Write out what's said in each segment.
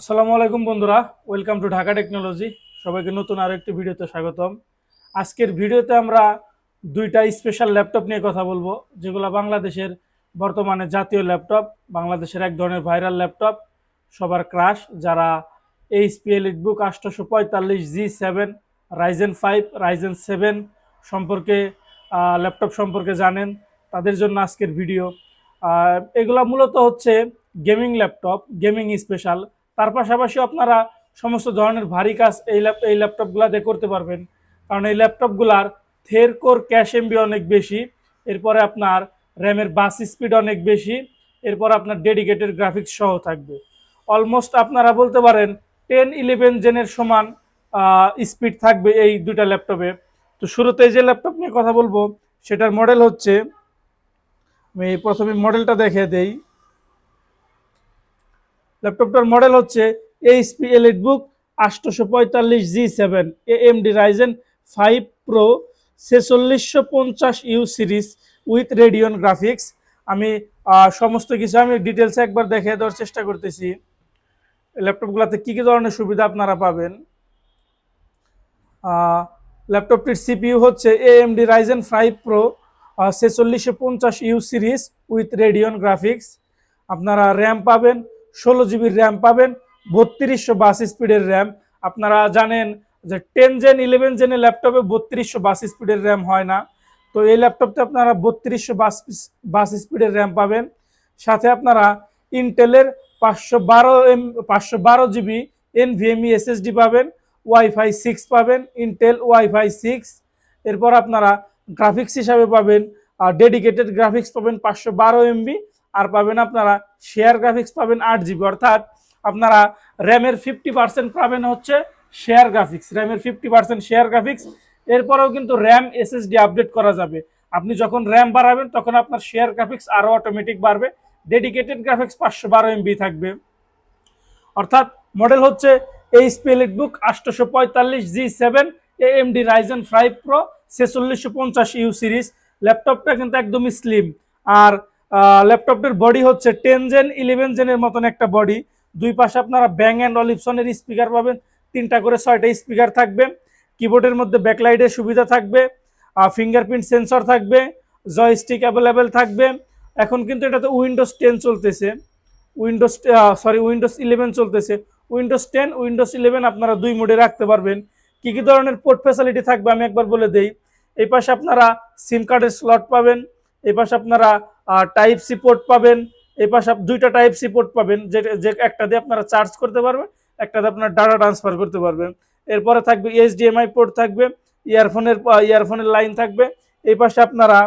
আসসালামু আলাইকুম বন্ধুরা ওয়েলকাম টু ঢাকা টেকনোলজি সবাইকে নতুন আরও একটি ভিডিওতে স্বাগতম আজকের ভিডিওতে আমরা দুইটা স্পেশাল ল্যাপটপ নিয়ে কথা বলবো যেগুলো বাংলাদেশের বর্তমানে জাতীয় ল্যাপটপ বাংলাদেশের এক ধরনের ভাইরাল ল্যাপটপ সবার ক্রাশ যারা এইচপি এলিটবুক আটশোশো পঁয়তাল্লিশ G seven Ryzen five Ryzen seven সম্পর্কে ল্যাপটপ সম্পর্কে জানেন তাদের জন্য আজকের ভিডিও এগুলা মূলত হচ্ছে গেমিং ল্যাপটপ গেমিং স্পেশাল তার পাশাপাশি আপনারা সমস্ত ধরনের ভারী কাজ এই ল্যাপ এই ল্যাপটপগুলোতে করতে পারবেন কারণ এই ল্যাপটপগুলার কোর ক্যাশ এমবি অনেক বেশি এরপরে আপনার র্যামের বাস স্পিড অনেক বেশি এরপর আপনার ডেডিকেটেড গ্রাফিক্স সহ থাকবে অলমোস্ট আপনারা বলতে পারেন টেন ইলেভেন জেনের সমান স্পিড থাকবে এই দুটা ল্যাপটপে তো শুরুতে যে ল্যাপটপ নিয়ে কথা বলবো সেটার মডেল হচ্ছে আমি প্রথমে মডেলটা দেখে দেই ল্যাপটপটার মডেল হচ্ছে এইচপি এলিট বুক আটশোশো পঁয়তাল্লিশ G seven A M D Ryzen five pro ছেচল্লিশশো পঞ্চাশ U series with Radeon graphics আমি সমস্ত কিছু আমি ডিটেলসে একবার দেখে দেওয়ার চেষ্টা করতেছি ল্যাপটপগুলোতে কী কী ধরনের সুবিধা আপনারা পাবেন ল্যাপটপটির সিপিউ হচ্ছে M D Ryzen five pro ছেচল্লিশশো পঞ্চাশ U series with Radeon graphics আপনারা র্যাম পাবেন ষোলো জিবির র্যাম পাবেন বত্রিশশো বাস স্পিডের র্যাম আপনারা জানেন যে টেন জেন ইলেভেন জেনের ল্যাপটপে বত্রিশশো বাস স্পিডের র্যাম হয় না তো এই ল্যাপটপতে আপনারা বত্রিশশো বাস বাস স্পিডের র্যাম পাবেন সাথে আপনারা ইন্টেলের পাঁচশো বারো এম পাঁচশো বারো জিবি এনভিএমই এসএসডি e পাবেন ওয়াইফাই সিক্স পাবেন ইন্টেল ওয়াইফাই সিক্স এরপর আপনারা গ্রাফিক্স হিসাবে পাবেন ডেডিকেটেড গ্রাফিক্স পাবেন পাঁচশো বারো এমবি আর পাবেন আপনারা শেয়ার গ্রাফিক্স পাবেন আট জিবি অর্থাৎ আপনারা র্যামের ফিফটি পার্সেন্ট পাবেন হচ্ছে শেয়ার গ্রাফিক্স র্যামের ফিফটি পার্সেন্ট শেয়ার গ্রাফিক্স এরপরেও কিন্তু র্যাম এসএসডি আপডেট করা যাবে আপনি যখন র্যাম বাড়াবেন তখন আপনার শেয়ার গ্রাফিক্স আরও অটোমেটিক বাড়বে ডেডিকেটেড গ্রাফিক্স পাঁচশো বারো এমবি থাকবে অর্থাৎ মডেল হচ্ছে স্পেলেট বুক আটশোশো পঁয়তাল্লিশ G seven A AMD Ryzen five pro ছেচল্লিশশো পঞ্চাশ ইউ সিরিজ ল্যাপটপটা কিন্তু একদমই স্লিম আর ল্যাপটপটির বডি হচ্ছে টেন জেন ইলেভেন জেনের মতন একটা বডি দুই পাশে আপনারা ব্যাং অ্যান্ড অলিপসনের স্পিকার পাবেন তিনটা করে ছয়টা স্পিকার থাকবে কিবোর্ডের মধ্যে ব্যাকলাইটের সুবিধা থাকবে ফিঙ্গারপ্রিন্ট সেন্সর থাকবে জয়স্টিক অ্যাভেলেবেল থাকবে এখন কিন্তু এটাতে উইন্ডোজ টেন চলতেছে উইন্ডোজ সরি উইন্ডোজ ইলেভেন চলতেছে উইন্ডোজ টেন উইন্ডোজ ইলেভেন আপনারা দুই মোডে রাখতে পারবেন কী কী ধরনের পোর্ট ফেসিলিটি থাকবে আমি একবার বলে দেই এই পাশে আপনারা সিম কার্ডের স্লট পাবেন এই পাশে আপনারা টাইপ সি পোর্ট পাবেন এই পাশে দুইটা টাইপ সি পোর্ট পাবেন যে একটা দিয়ে আপনারা চার্জ করতে পারবেন একটা দিয়ে আপনারা ডাটা ট্রান্সফার করতে পারবেন এরপরে থাকবে এইচডিএমআই পোর্ট থাকবে ইয়ারফোনের ইয়ারফোনের লাইন থাকবে এই পাশে আপনারা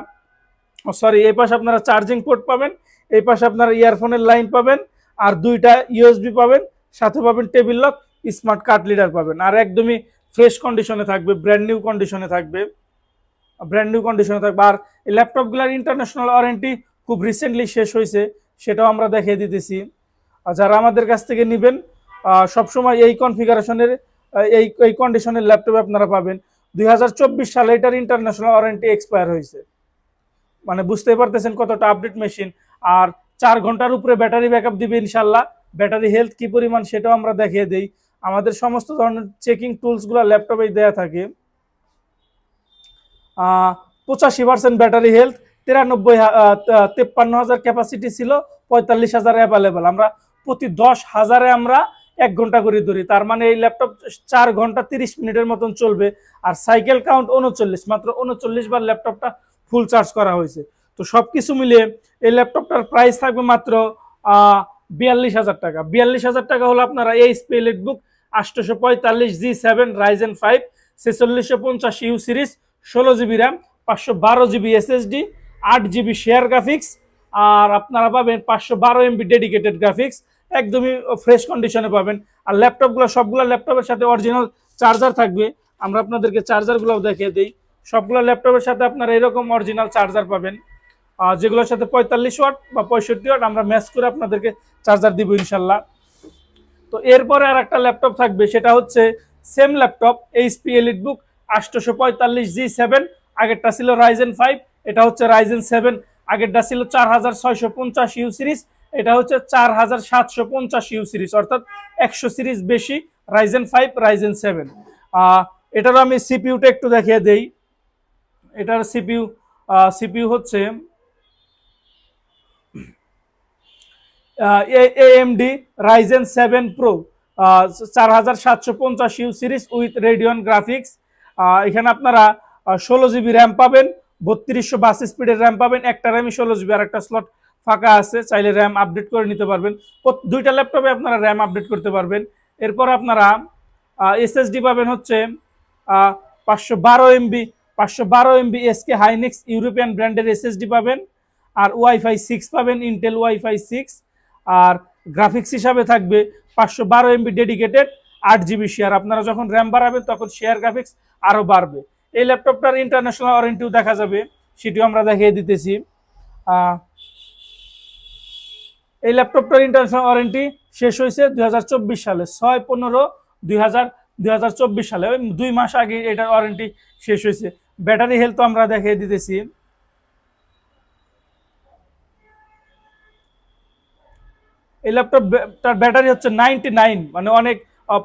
সরি এই পাশে আপনারা চার্জিং পোর্ট পাবেন এই পাশে আপনারা ইয়ারফোনের লাইন পাবেন আর দুইটা ইউএসবি পাবেন সাথে পাবেন cable lock smart card reader পাবেন আর একদমই ফ্রেশ কন্ডিশনে থাকবে ব্র্যান্ড নিউ কন্ডিশনে থাকবে ব্র্যান্ড নিউ কন্ডিশনে থাকবে আর এই ল্যাপটপগুলোর ইন্টারন্যাশনাল ওয়ারেন্টি খুব রিসেন্টলি শেষ হয়েছে সেটাও আমরা দেখিয়ে দিতেছি যারা আমাদের কাছ থেকে নেবেন সবসময় এই কনফিগারেশনের এই এই কন্ডিশনের ল্যাপটপ আপনারা পাবেন দুই সালে এটার ইন্টারন্যাশনাল ওয়ারেন্টি এক্সপায়ার হয়েছে মানে বুঝতেই পারতেছেন কতটা আপডেট মেশিন আর চার ঘন্টার উপরে ব্যাটারি ব্যাকআপ দিবে ইনশাল্লাহ ব্যাটারি হেলথ কি পরিমাণ সেটাও আমরা দেখিয়ে দিই আমাদের সমস্ত ধরনের চেকিং টুলসগুলো ল্যাপটপেই দেয়া থাকে পঁচাশি পার্সেন্ট ব্যাটারি হেলথ তিরানব্বই তেপ্পান্ন হাজার ক্যাপাসিটি ছিল পঁয়তাল্লিশ হাজার অ্যাভেলেবেল আমরা প্রতি দশ হাজারে আমরা এক ঘন্টা করে ধরি তার মানে এই ল্যাপটপ চার ঘন্টা তিরিশ মিনিটের মতন চলবে আর সাইকেল কাউন্ট উনচল্লিশ মাত্র উনচল্লিশ বার ল্যাপটপটা ফুল চার্জ করা হয়েছে তো সব কিছু মিলিয়ে এই ল্যাপটপটার প্রাইস থাকবে মাত্র বিয়াল্লিশ হাজার টাকা বিয়াল্লিশ হাজার টাকা হলো আপনারা এই স্পেলেট বুক আটশোশো পঁয়তাল্লিশ জি সেভেন রাইজেন ফাইভ ছেচল্লিশশো পঞ্চাশ ইউ সিরিজ ষোলো জিবি র্যাম পাঁচশো বারো জিবি এসএসডি আট জিবি শেয়ার গ্রাফিক্স আর আপনারা পাবেন পাঁচশো বারো এমবি ডেডিকেটেড গ্রাফিক্স একদমই ফ্রেশ কন্ডিশনে পাবেন আর ল্যাপটপগুলো সবগুলো ল্যাপটপের সাথে অরিজিনাল চার্জার থাকবে আমরা আপনাদেরকে চার্জারগুলোও দেখিয়ে দিই সবগুলো ল্যাপটপের সাথে আপনারা এরকম অরিজিনাল চার্জার পাবেন যেগুলোর সাথে পঁয়তাল্লিশ ওয়াট বা পঁয়ষট্টি ওয়াট আমরা ম্যাচ করে আপনাদেরকে চার্জার দিব ইনশাল্লাহ তো এরপরে আর একটা ল্যাপটপ থাকবে সেটা হচ্ছে same laptop HP EliteBook আটশোশো পঁয়তাল্লিশ জি সেভেন আগেরটা ছিল রাইজেন ফাইভ এটা হচ্ছে রাইজেন সেভেন আগেরটা ছিল চার হাজার ছয়শো পঞ্চাশ ইউ সিরিজ এটা হচ্ছে চার হাজার সাতশো পঞ্চাশ ইউ সিরিজ অর্থাৎ একশো সিরিজ বেশি রাইজেন ফাইভ রাইজেন সেভেন এটারও আমি সিপিউটা একটু দেখিয়ে দেই এটার সিপিউ সিপিউ হচ্ছে এএমডি রাইজেন সেভেন প্রো চার হাজার সাতশো পঞ্চাশ U series with Radeon graphics এখানে আপনারা ষোলো জিবি র্যাম পাবেন বত্রিশশো বাস স্পিডের র্যাম পাবেন একটা র্যামই ষোলো জিবি আর একটা স্লট ফাঁকা আছে চাইলে র্যাম আপডেট করে নিতে পারবেন দুইটা ল্যাপটপে আপনারা র্যাম আপডেট করতে পারবেন এরপর আপনারা এসএসডি পাবেন হচ্ছে পাঁচশো বারো এমবি পাঁচশো বারো এমবি এসকে হাইনেক্স ইউরোপিয়ান ব্র্যান্ডের এসএসডি পাবেন আর ওয়াইফাই সিক্স পাবেন ইন্টেল ওয়াইফাই সিক্স আর গ্রাফিক্স হিসাবে থাকবে পাঁচশো বারো এমবি ডেডিকেটেড আট জিবি শেয়ার আপনারা যখন র্যাম বাড়াবেন তখন শেয়ার গ্রাফিক্স আরও বাড়বে এই ল্যাপটপটার ইন্টারন্যাশনাল ওয়ারেন্টিও দেখা যাবে সেটিও আমরা দেখিয়ে দিতেছি এই ল্যাপটপটার ইন্টারন্যাশনাল ওয়ারেন্টি শেষ হয়েছে দুই সালে ছয় পনেরো দুই সালে দুই মাস আগে এটার ওয়ারেন্টি শেষ হয়েছে ব্যাটারি হেলথ আমরা দেখিয়ে দিতেছি এই ল্যাপটপ তার ব্যাটারি হচ্ছে নাইনটি নাইন মানে অনেক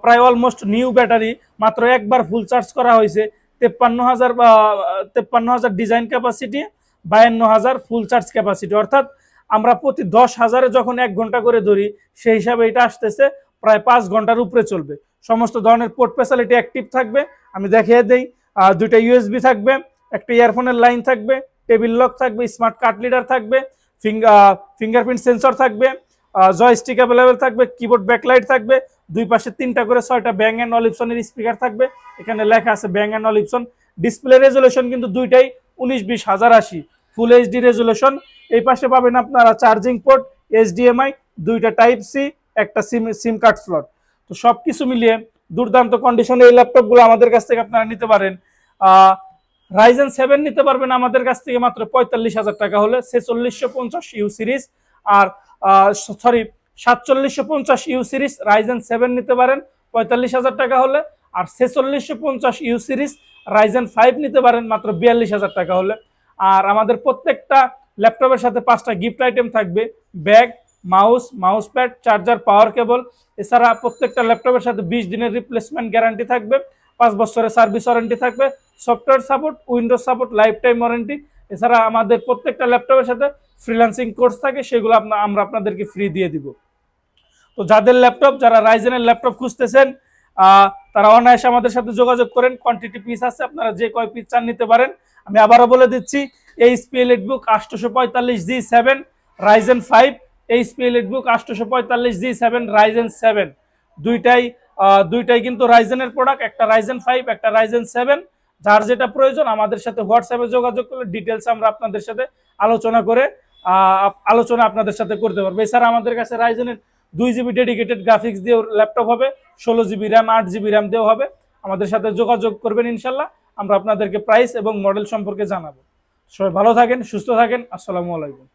প্রায় অলমোস্ট নিউ ব্যাটারি মাত্র একবার ফুল চার্জ করা হয়েছে তেপ্পান্ন হাজার তেপ্পান্ন হাজার ডিজাইন ক্যাপাসিটি বায়ান্ন হাজার ফুল চার্জ ক্যাপাসিটি অর্থাৎ আমরা প্রতি দশ হাজারে যখন এক ঘন্টা করে ধরি সেই হিসাবে এটা আসতেছে প্রায় পাঁচ ঘন্টার উপরে চলবে সমস্ত ধরনের পোর্ট ফ্যাসিলিটি অ্যাক্টিভ থাকবে আমি দেখিয়ে দিই দুইটা ইউএসবি থাকবে একটা ইয়ারফোনের লাইন থাকবে টেবিল লক থাকবে স্মার্ট কার্ড লিডার থাকবে ফিঙ্গারপ্রিন্ট সেন্সর থাকবে জয় স্টিক অ্যাভেলেবেল থাকবে কিবোর্ড ব্যাকলাইট থাকবে দুই পাশে তিনটা করে ছয়টা ব্যাং অ্যান্ড অলিপসনের স্পিকার থাকবে এখানে লেখা আছে Bang and Olufsen display resolution কিন্তু দুইটাই উনিশ বিশ হাজার আশি ফুল এইচডি রেজুলেশন এই পাশে পাবেন আপনারা চার্জিং পোর্ট এইচডিএমআই দুইটা টাইপ সি একটা সিম সিম কার্ড স্লট তো সব কিছু মিলিয়ে দুর্দান্ত কন্ডিশনে এই ল্যাপটপগুলো আমাদের কাছ থেকে আপনারা নিতে পারেন রাইজেন সেভেন নিতে পারবেন আমাদের কাছ থেকে মাত্র পঁয়তাল্লিশ হাজার টাকা হলে ছেচল্লিশশো পঞ্চাশ ইউ সিরিজ আর সরি সাতচল্লিশশো পঞ্চাশ ইউ সিরিজ রাইজেন সেভেন নিতে পারেন পঁয়তাল্লিশ হাজার টাকা হলে আর ছেচল্লিশশো পঞ্চাশ ইউ সিরিজ রাইজেন ফাইভ নিতে পারেন মাত্র বিয়াল্লিশ হাজার টাকা হলে আর আমাদের প্রত্যেকটা ল্যাপটপের সাথে পাঁচটা গিফট আইটেম থাকবে bag mouse mouse pad charger power cable এছাড়া প্রত্যেকটা ল্যাপটপের সাথে বিশ দিনের রিপ্লেসমেন্ট গ্যারান্টি থাকবে পাঁচ বছরের সার্ভিস ওয়ারেন্টি থাকবে software support Windows support life time warranty এছাড়া আমাদের প্রত্যেকটা ল্যাপটপের সাথে ফ্রিল্যান্সিং কোর্স থাকে সেগুলো আমরা আপনাদেরকে ফ্রি দিয়ে দিব তো যাদের ল্যাপটপ যারা রাইজেনের ল্যাপটপ খুঁজতেছেন তারা অনায়াসে আমাদের সাথে যোগাযোগ করেন কোয়ান্টিটি পিস আছে আপনারা যে কয় পিস চান নিতে পারেন আমি আবারও বলে দিচ্ছি এইচপি বুক আটশোশো পঁয়তাল্লিশ G seven Ryzen five HP book আটশোশো পঁয়তাল্লিশ জি সেভেন রাইজেন সেভেন দুইটাই দুইটাই কিন্তু রাইজেনের প্রোডাক্ট একটা রাইজেন ফাইভ একটা রাইজেন সেভেন যার যেটা প্রয়োজন আমাদের সাথে হোয়াটসঅ্যাপে যোগাযোগ করলে ডিটেলস আমরা আপনাদের সাথে আলোচনা করে আলোচনা আপনাদের সাথে করতে পারবো এছাড়া আমাদের কাছে রাইজেনের দুই জিবি ডেডিকেটেড গ্রাফিক্স দিয়েও ল্যাপটপ হবে ষোলো জিবি র্যাম আট জিবি র্যাম দিয়েও হবে আমাদের সাথে যোগাযোগ করবেন ইনশাল্লাহ আমরা আপনাদেরকে প্রাইস এবং মডেল সম্পর্কে জানাবো সবাই ভালো থাকেন সুস্থ থাকেন আসসালামু আলাইকুম